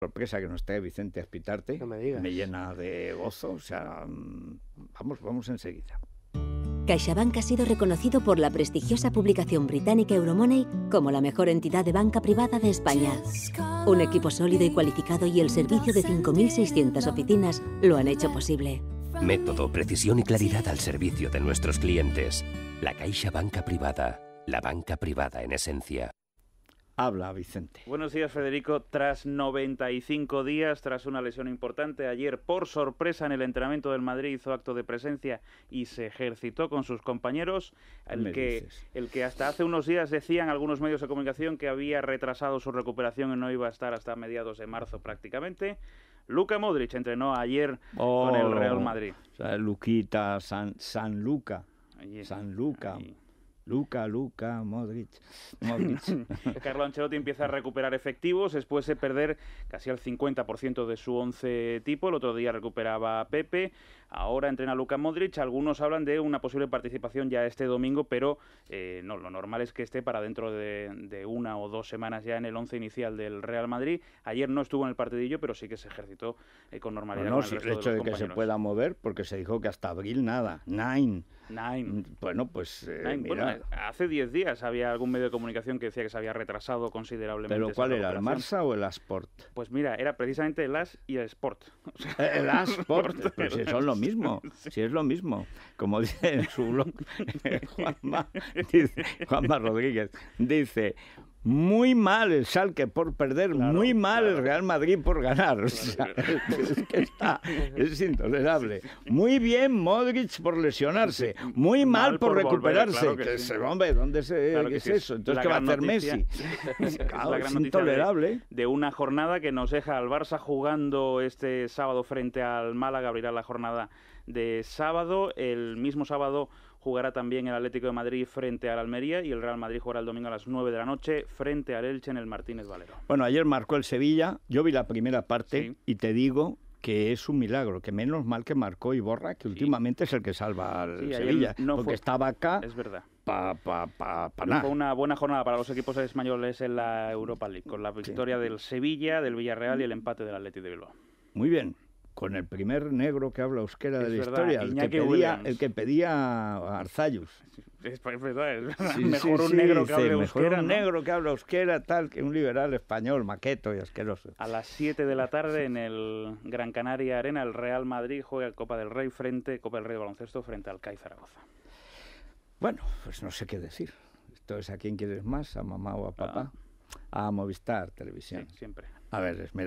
sorpresa que nos esté Vicente a espitarte me, llena de gozo. O sea, mm, vamos, vamos enseguida. CaixaBank ha sido reconocido por la prestigiosa publicación británica Euromoney como la mejor entidad de banca privada de España. Un equipo sólido y cualificado y el servicio de 5.600 oficinas lo han hecho posible. Método, precisión y claridad al servicio de nuestros clientes. La Caixa Banca Privada. La banca privada en esencia. Habla, Vicente. Buenos días, Federico. Tras 95 días, tras una lesión importante, ayer por sorpresa en el entrenamiento del Madrid hizo acto de presencia y se ejercitó con sus compañeros, el, que, el que, hasta hace unos días decían algunos medios de comunicación que había retrasado su recuperación y no iba a estar hasta mediados de marzo prácticamente. Luca Modric entrenó ayer con el Real oh. Madrid. Luquita, San, San Luca. San Luca. Luca, Luca, Modric, Modric. Carlo Ancelotti empieza a recuperar efectivos después de perder casi el 50% de su 11 tipo. El otro día recuperaba a Pepe. Ahora entrena Luca Modric. Algunos hablan de una posible participación ya este domingo, pero eh, no, lo normal es que esté para dentro de, una o dos semanas ya en el 11 inicial del Real Madrid. Ayer no estuvo en el partidillo, pero sí que se ejercitó eh, con normalidad. No, el, hecho de, que se pueda mover, porque se dijo que hasta abril nada. Nine. Nine. Bueno, pues eh, hace 10 días había algún medio de comunicación que decía que se había retrasado considerablemente. ¿Pero cuál era, el Marsa o el Asport? Pues mira, era precisamente el As y el Sport. Eh, el Asport, pero si son lo mismo, si es lo mismo. Como dice en su blog dice, Juanma Rodríguez, dice, muy mal el Salque por perder, muy mal el Real Madrid por ganar. es, que está, intolerable. Muy bien Modric por lesionarse, muy mal, por, recuperarse. que es eso? Entonces, ¿qué va a hacer Messi? es, intolerable. De, de, una jornada que nos deja al Barça jugando este sábado frente al Málaga, abrirá la jornada de sábado, el mismo sábado jugará también el Atlético de Madrid frente al Almería y el Real Madrid jugará el domingo a las 9 de la noche frente al Elche en el Martínez Valero. Bueno, ayer marcó el Sevilla, yo vi la primera parte y te digo que es un milagro, que menos mal que marcó Iborra, que últimamente es el que salva al Sevilla, porque estaba acá. Es verdad. Fue una buena jornada para los equipos españoles en la Europa League, con la victoria del Sevilla, del Villarreal y el empate del Atlético de Bilbao. Muy bien con el primer negro que habla euskera de la historia, el que, pedía, el que, pedía, a Arzayus. Es, es mejor un negro que habla euskera, tal que un liberal español, maqueto y asqueroso. A las 7 de la tarde en el Gran Canaria Arena, el Real Madrid juega Copa del Rey frente, Copa del Rey de Baloncesto frente al CAI Zaragoza. Bueno, pues no sé qué decir. Esto es a quién quieres más, a mamá o a ah. papá. A Movistar Televisión. siempre. A ver, mira.